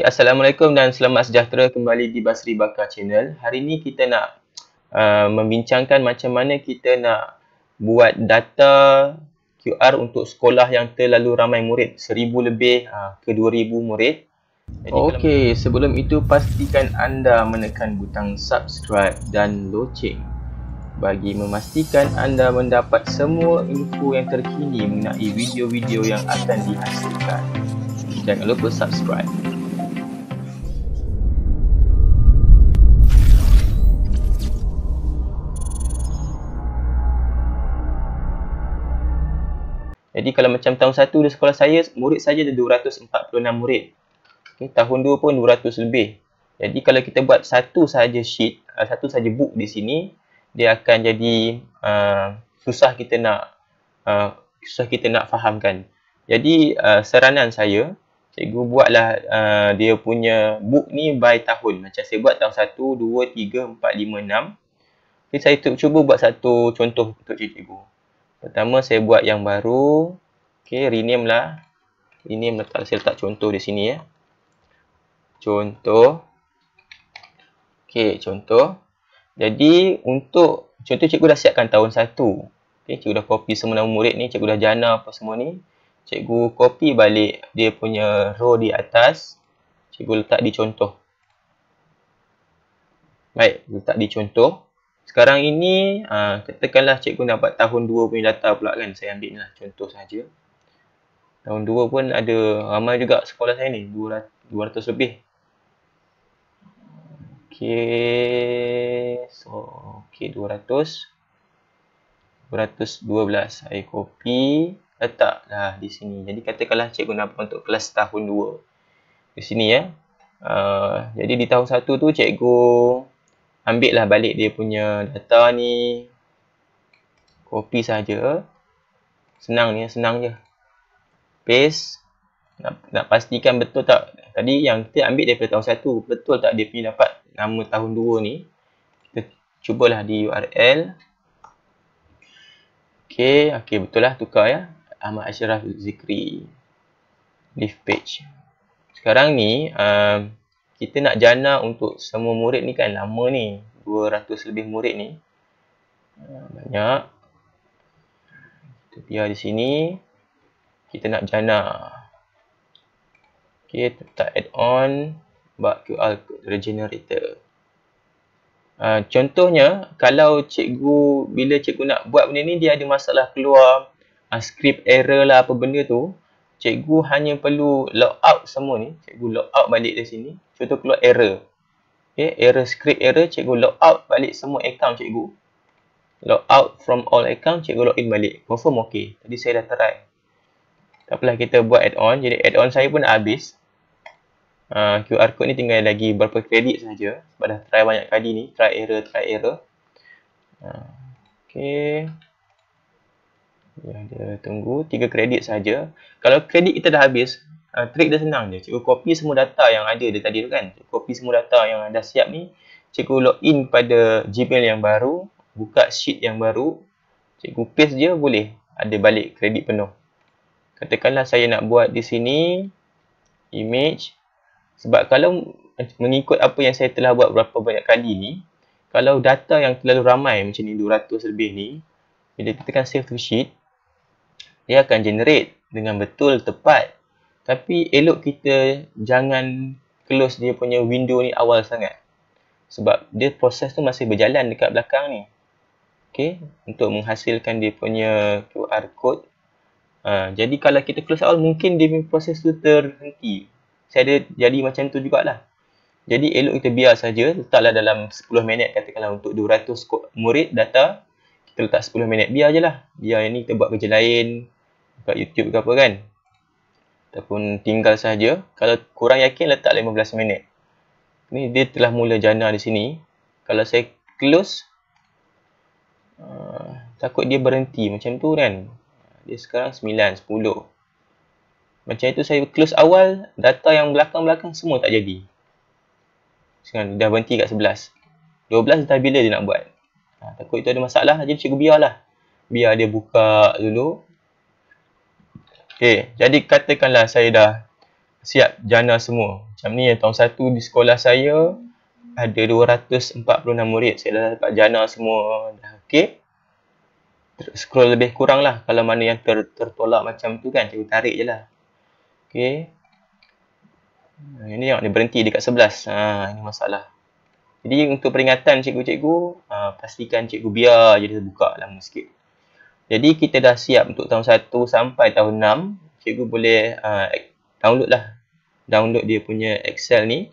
Okay, ya, Assalamualaikum dan selamat sejahtera kembali di Basri Bakar Channel. Hari ini kita nak uh, membincangkan macam mana kita nak buat data QR untuk sekolah yang terlalu ramai murid. Seribu lebih uh, ke dua ribu murid. Okey, kalau... sebelum itu pastikan anda menekan butang subscribe dan loceng bagi memastikan anda mendapat semua info yang terkini mengenai video-video yang akan dihasilkan. Jangan lupa subscribe. Jadi kalau macam tahun 1 di sekolah saya, murid saja ada 246 murid. Okay, tahun 2 pun 200 lebih. Jadi kalau kita buat satu saja sheet, ah, satu saja book di sini, dia akan jadi uh, susah kita nak uh, susah kita nak fahamkan. Jadi uh, saranan saya, cikgu buatlah uh, dia punya book ni by tahun. Macam saya buat tahun 1, 2, 3, 4, 5, 6. Jadi okay, saya cuba buat satu contoh untuk cikgu. Pertama saya buat yang baru. Okey, rename lah. Rename letak saya letak contoh di sini ya. Contoh. Okey, contoh. Jadi untuk contoh cikgu dah siapkan tahun 1. Okey, cikgu dah copy semua nama murid ni, cikgu dah jana apa semua ni. Cikgu copy balik dia punya row di atas. Cikgu letak di contoh. Baik, letak di contoh. Sekarang ini, uh, katakanlah cikgu dapat tahun 2 punya data pula kan. Saya ambil ni lah, contoh saja. Tahun 2 pun ada ramai juga sekolah saya ni. 200 lebih. Okay. So, okay. 200. 212. Saya copy. Letaklah di sini. Jadi, katakanlah cikgu dapat untuk kelas tahun 2. Di sini ya. Uh, jadi, di tahun 1 tu cikgu ambil lah balik dia punya data ni copy saja senang ni senang je paste nak, nak pastikan betul tak tadi yang kita ambil daripada tahun 1 betul tak dia punya dapat nama tahun 2 ni kita cubalah di URL ok, okay betul lah tukar ya Ahmad Ashraf Zikri leaf page sekarang ni uh, kita nak jana untuk semua murid ni kan lama ni 200 lebih murid ni ah, banyak kita di sini kita nak jana ok, kita add on bug QR regenerator uh, contohnya kalau cikgu bila cikgu nak buat benda ni dia ada masalah keluar uh, script error lah apa benda tu cikgu hanya perlu log out semua ni cikgu log out balik dari sini contoh keluar error okay, error script error cikgu log out balik semua account cikgu log out from all account cikgu log in balik confirm okay. jadi saya dah try tak apalah kita buat add on jadi add on saya pun habis uh, ah, QR code ni tinggal lagi berapa kredit saja. sebab dah try banyak kali ni try error try error uh, Okay. Ya, dia tunggu 3 kredit saja. Kalau kredit kita dah habis, uh, trik dia senang je. Cikgu copy semua data yang ada dia tadi tu kan. Cikgu copy semua data yang dah siap ni. Cikgu in pada Gmail yang baru, buka sheet yang baru. Cikgu paste je boleh ada balik kredit penuh. Katakanlah saya nak buat di sini image sebab kalau mengikut apa yang saya telah buat berapa banyak kali ni, kalau data yang terlalu ramai macam ni 200 lebih ni, bila kita tekan save to sheet, dia akan generate dengan betul tepat tapi elok kita jangan close dia punya window ni awal sangat sebab dia proses tu masih berjalan dekat belakang ni okay? untuk menghasilkan dia punya QR code uh, jadi kalau kita close awal mungkin dia punya proses tu terhenti saya ada jadi macam tu jugalah jadi elok kita biar saja letaklah dalam 10 minit katakanlah untuk 200 murid data kita letak 10 minit biar je lah biar yang ni kita buat kerja lain kat YouTube ke apa kan ataupun tinggal saja kalau kurang yakin letak 15 minit ni dia telah mula jana di sini kalau saya close uh, takut dia berhenti macam tu kan dia sekarang 9 10 macam itu saya close awal data yang belakang-belakang semua tak jadi sekarang dah berhenti kat 11 12 dah bila dia nak buat uh, takut itu ada masalah jadi cikgu biarlah biar dia buka dulu Okey, jadi katakanlah saya dah siap jana semua. Macam ni tahun satu di sekolah saya ada 246 murid. Saya dah dapat jana semua. Dah okey. Scroll lebih kurang lah kalau mana yang ter tertolak macam tu kan. Cuba tarik je lah. Okey. Ini yang dia berhenti dekat sebelas. Ah, ha, ini masalah. Jadi untuk peringatan cikgu-cikgu, uh, pastikan cikgu biar jadi terbuka lama sikit. Jadi kita dah siap untuk tahun 1 sampai tahun 6. Cikgu boleh uh, download lah. Download dia punya Excel ni.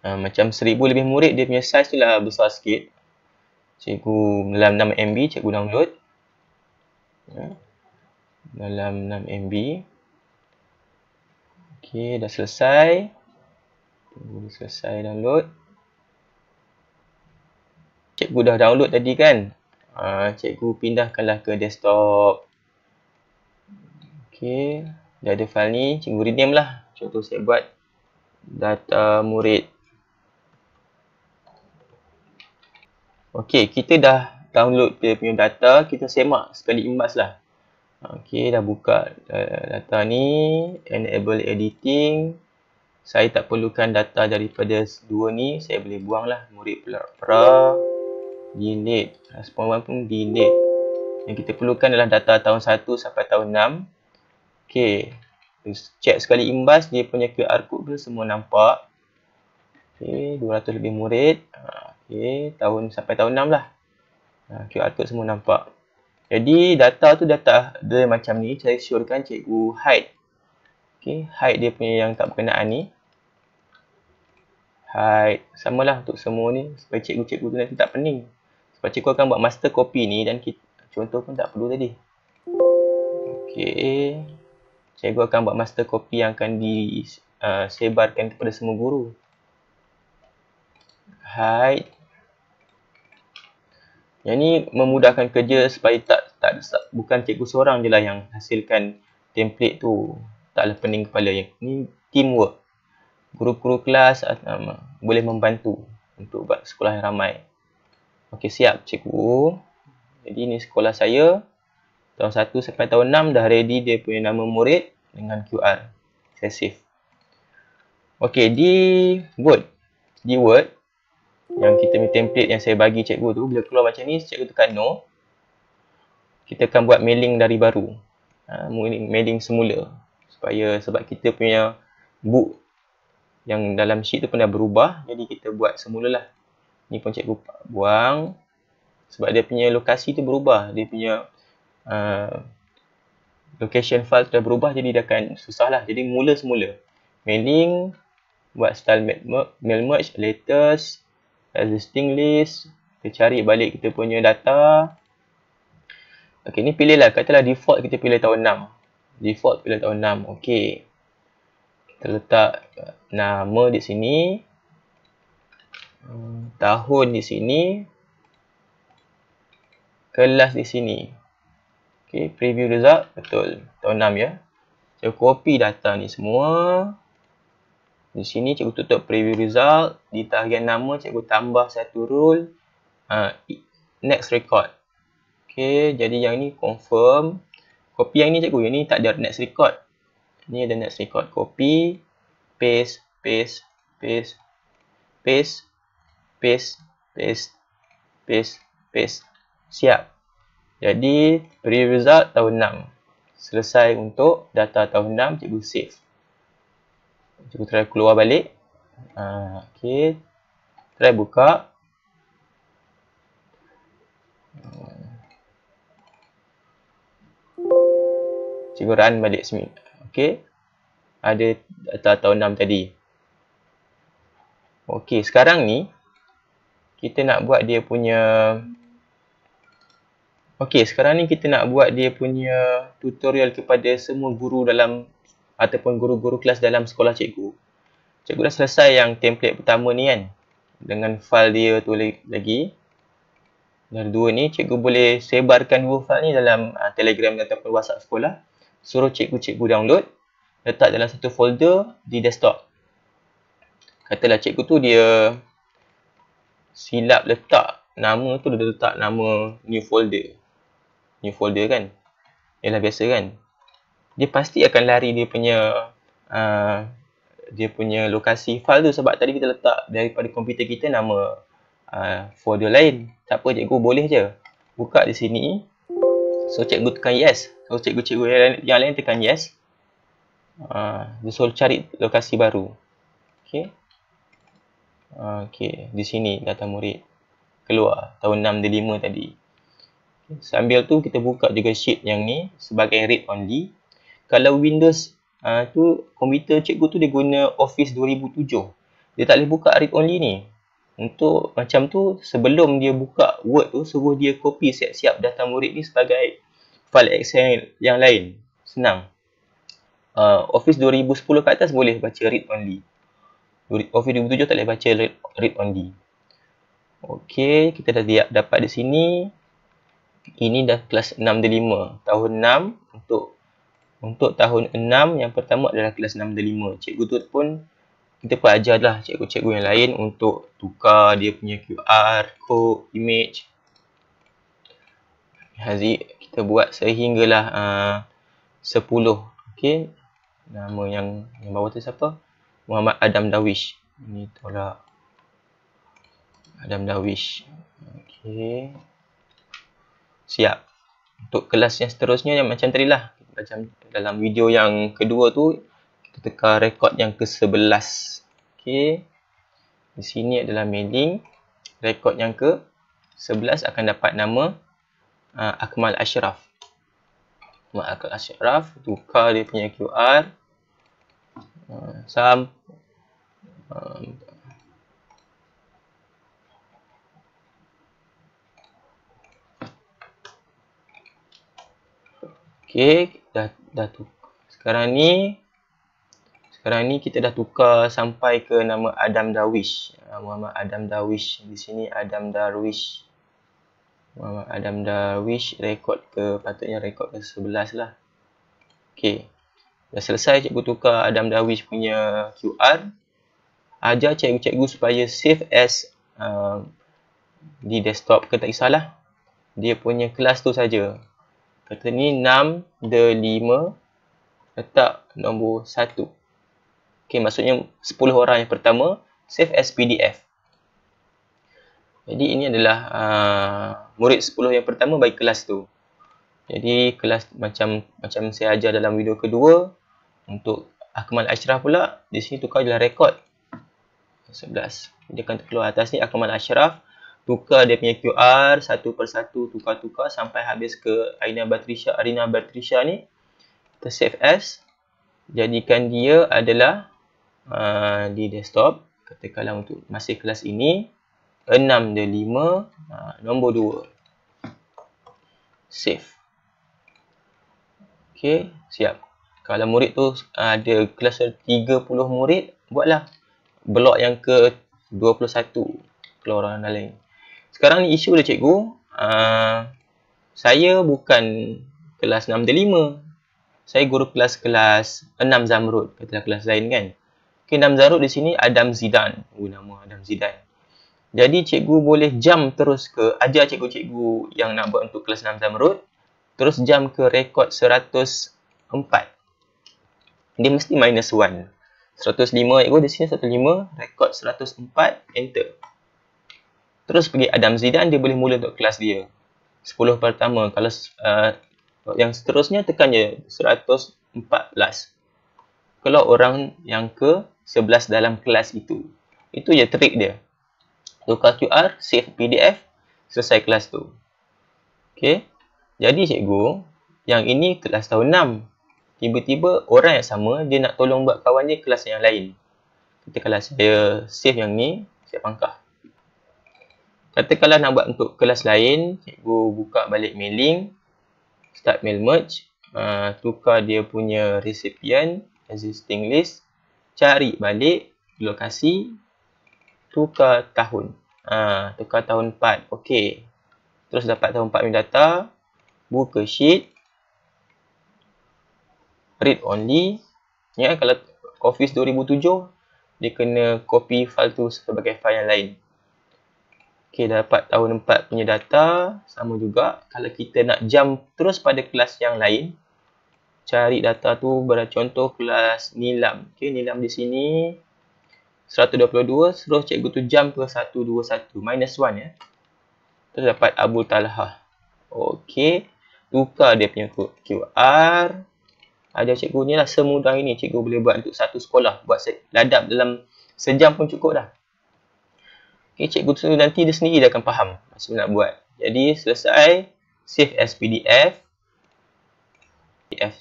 Uh, macam seribu lebih murid dia punya size tu lah besar sikit. Cikgu dalam 6 MB cikgu download. Ya. Dalam 6 MB. Okey dah selesai. Tunggu selesai download. Cikgu dah download tadi kan? uh, cikgu pindahkanlah ke desktop. Okey, dah ada file ni, cikgu rename lah. Contoh saya buat data murid. Okey, kita dah download dia punya data, kita semak sekali imbas lah. Okey, dah buka eh, data ni, enable editing. Saya tak perlukan data daripada dua ni, saya boleh buang lah murid pra. Yeah di net respon 1 pun di yang kita perlukan adalah data tahun 1 sampai tahun 6 ok check sekali imbas dia punya QR code tu semua nampak ok 200 lebih murid ah, Okey, tahun sampai tahun 6 lah ah, QR code semua nampak jadi data tu data dia macam ni saya syorkan cikgu hide Okey, hide dia punya yang tak berkenaan ni Hai, samalah untuk semua ni supaya cikgu-cikgu tu nanti tak pening. Lepas cikgu akan buat master copy ni dan kita, contoh pun tak perlu tadi. Okey. Cikgu akan buat master copy yang akan disebarkan uh, kepada semua guru. Hai, Yang ni memudahkan kerja supaya tak, tak, tak bukan cikgu seorang je lah yang hasilkan template tu. Taklah pening kepala. Yang ni teamwork. Guru-guru kelas um, boleh membantu untuk buat sekolah yang ramai. Okey siap cikgu. Jadi ni sekolah saya tahun 1 sampai tahun 6 dah ready dia punya nama murid dengan QR. Saya save. Okey di Word. Di Word yang kita punya template yang saya bagi cikgu tu bila keluar macam ni cikgu tekan no. Kita akan buat mailing dari baru. Ha, mailing, mailing semula. Supaya sebab kita punya book yang dalam sheet tu pun dah berubah jadi kita buat semula lah ni pun cikgu buang sebab dia punya lokasi tu berubah dia punya uh, location file tu dah berubah jadi dia akan susah lah jadi mula semula mailing buat style mail, merge latest existing list kita cari balik kita punya data Okey, ni pilih lah katalah default kita pilih tahun 6 default pilih tahun 6 Okey, kita letak nama di sini tahun di sini kelas di sini okey preview result betul tahun 6 ya saya copy data ni semua di sini cikgu tutup preview result di tahagian nama cikgu tambah satu rule ha, next record okey jadi yang ni confirm copy yang ni cikgu yang ni tak ada next record ni ada next record copy paste paste paste paste paste, paste, paste, paste. Siap. Jadi, pre-result tahun 6. Selesai untuk data tahun 6, cikgu save. Cikgu try keluar balik. Ha, okay. Try buka. Cikgu run balik seminggu. Okay. Ada data tahun 6 tadi. Okay, sekarang ni, kita nak buat dia punya Okey, sekarang ni kita nak buat dia punya tutorial kepada semua guru dalam ataupun guru-guru kelas dalam sekolah cikgu. Cikgu dah selesai yang template pertama ni kan. Dengan file dia tu lagi. Dan dua ni, cikgu boleh sebarkan dua file ni dalam uh, Telegram ataupun WhatsApp sekolah. Suruh cikgu-cikgu download. Letak dalam satu folder di desktop. Katalah cikgu tu dia silap letak nama tu dia letak nama new folder new folder kan ialah biasa kan dia pasti akan lari dia punya uh, dia punya lokasi file tu sebab tadi kita letak daripada komputer kita nama uh, folder lain tak apa cikgu boleh je buka di sini so cikgu tekan yes kalau so, cikgu cikgu yang lain, yang lain tekan yes uh, dia cari lokasi baru okay okey di sini data murid keluar tahun 6 dan 5 tadi sambil tu kita buka juga sheet yang ni sebagai read only kalau windows uh, tu komputer cikgu tu dia guna office 2007 dia tak boleh buka read only ni untuk macam tu sebelum dia buka word tu suruh dia copy siap-siap data murid ni sebagai file excel yang lain senang uh, office 2010 ke atas boleh baca read only Office 2007 tak boleh baca read, read on D. Okey, kita dah dia, dapat di sini. Ini dah kelas 6 dan 5. Tahun 6 untuk untuk tahun 6 yang pertama adalah kelas 6 dan 5. Cikgu tu pun kita pun ajarlah cikgu-cikgu yang lain untuk tukar dia punya QR code, image. Hazi kita buat sehinggalah a uh, 10. Okey. Nama yang yang bawah tu siapa? Muhammad Adam Dawish. Ini tolak. Adam Dawish. Okey. Siap. Untuk kelas yang seterusnya yang macam tadi lah. Macam dalam video yang kedua tu. Kita tekan rekod yang ke-11. Okey. Di sini adalah mailing. Rekod yang ke-11 akan dapat nama uh, Akmal Ashraf. Akmal Ashraf. Tukar dia punya QR sum um, Okay, dah dah tukar. Sekarang ni sekarang ni kita dah tukar sampai ke nama Adam Darwish. Ah, Muhammad Adam Darwish di sini Adam Darwish. Muhammad Adam Darwish rekod ke patutnya rekod ke 11 lah. Okay. Dah selesai cikgu tukar Adam Darwish punya QR. Ajar cikgu-cikgu supaya save as uh, di desktop ke tak kisahlah. Dia punya kelas tu saja. Kata ni 6 the 5 letak nombor 1. Okay, maksudnya 10 orang yang pertama save as PDF. Jadi ini adalah uh, murid 10 yang pertama bagi kelas tu. Jadi kelas macam macam saya ajar dalam video kedua, untuk Akmal Ashraf pula di sini tukar jelah rekod 11 dia akan keluar atas ni Akmal Ashraf tukar dia punya QR satu persatu tukar-tukar sampai habis ke Arina Batrisha Arina Batrisha ni kita save as jadikan dia adalah uh, di desktop katakanlah untuk masih kelas ini 6 dan 5 uh, nombor 2 save Okay, siap kalau murid tu ada kelas 30 murid buatlah blok yang ke 21 kalau orang lain sekarang ni isu dia lah, cikgu aa, ah, saya bukan kelas 6 ke 5 saya guru kelas kelas 6 Zamrud katalah kelas lain kan ok 6 Zamrud di sini Adam Zidan oh, nama Adam Zidan jadi cikgu boleh jump terus ke ajar cikgu-cikgu yang nak buat untuk kelas 6 Zamrud terus jump ke rekod 104 dia mesti minus 1 105 ego di sini 105 record 104 enter terus pergi Adam Zidan dia boleh mula untuk kelas dia 10 pertama kalau uh, yang seterusnya tekan je 114 kalau orang yang ke 11 dalam kelas itu itu je trik dia tukar QR save PDF selesai kelas tu Okay? jadi cikgu yang ini kelas tahun 6 tiba-tiba orang yang sama dia nak tolong buat kawan dia kelas yang lain. Katakanlah saya save yang ni, saya pangkah. Katakanlah nak buat untuk kelas lain, cikgu buka balik mailing, start mail merge, uh, tukar dia punya recipient, existing list, cari balik lokasi, tukar tahun. Uh, tukar tahun 4, ok. Terus dapat tahun 4 punya data, buka sheet, read only ya kalau office 2007 dia kena copy file tu sebagai file yang lain okey dapat tahun 4 punya data sama juga kalau kita nak jump terus pada kelas yang lain cari data tu berada contoh kelas nilam okey nilam di sini 122 suruh cikgu tu jump ke 121 minus 1 ya terus dapat Abu talha okey tukar dia punya QR ada cikgu ni lah semudah ini cikgu boleh buat untuk satu sekolah buat se- ladap dalam sejam pun cukup dah okay, cikgu tu nanti dia sendiri dia akan faham macam nak buat jadi selesai save as pdf pdf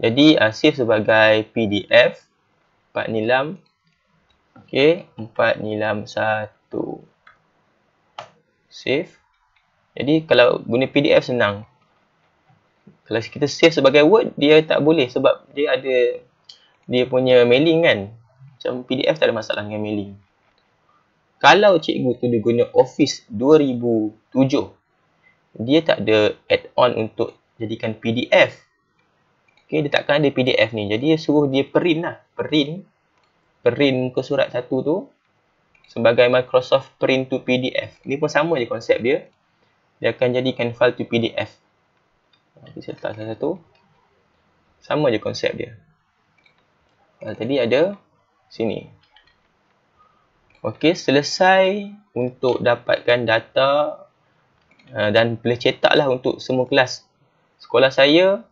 jadi uh, ah, save sebagai pdf 4 nilam Okay 4 nilam 1 save jadi kalau guna pdf senang kalau kita save sebagai word dia tak boleh sebab dia ada dia punya mailing kan macam PDF tak ada masalah dengan mailing kalau cikgu tu dia guna Office 2007 dia tak ada add-on untuk jadikan PDF Okay, dia takkan ada PDF ni. Jadi, suruh dia print lah. Print. Print ke surat satu tu. Sebagai Microsoft Print to PDF. Ini pun sama je konsep dia. Dia akan jadikan file to PDF. Jadi saya letak salah satu. Sama je konsep dia. Nah, tadi ada sini. Okey, selesai untuk dapatkan data uh, dan boleh cetak lah untuk semua kelas. Sekolah saya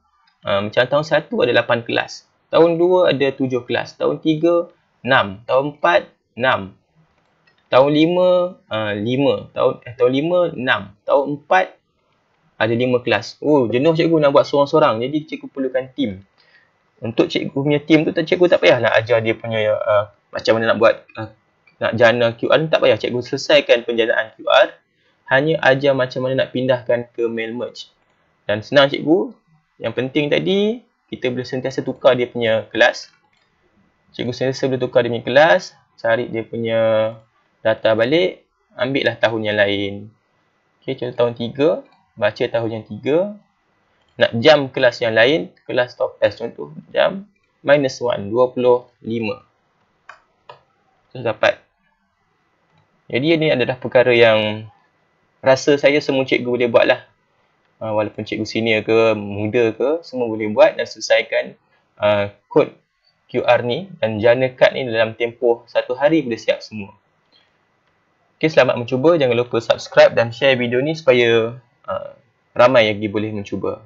uh, macam tahun 1 ada 8 kelas. Tahun 2 ada 7 kelas. Tahun 3, 6. Tahun 4, 6. Tahun 5, uh, 5. Tahun, eh, tahun 5, 6. Tahun 4, ada lima kelas. Oh, jenuh cikgu nak buat seorang-seorang. Jadi, cikgu perlukan tim. Untuk cikgu punya tim tu, cikgu tak payah nak ajar dia punya uh, macam mana nak buat uh, nak jana QR tak payah. Cikgu selesaikan penjanaan QR. Hanya ajar macam mana nak pindahkan ke mail merge. Dan senang cikgu. Yang penting tadi, kita boleh sentiasa tukar dia punya kelas. Cikgu sentiasa boleh tukar dia punya kelas. Cari dia punya data balik. Ambil lah tahun yang lain. Okay, contoh tahun tiga baca tahun yang tiga nak jam kelas yang lain kelas top S contoh jam minus 1 25 terus dapat jadi ini adalah perkara yang rasa saya semua cikgu boleh buat lah uh, ah, walaupun cikgu senior ke muda ke semua boleh buat dan selesaikan uh, kod QR ni dan jana kad ni dalam tempoh satu hari boleh siap semua Okay, selamat mencuba. Jangan lupa subscribe dan share video ni supaya Uh, ramai lagi boleh mencuba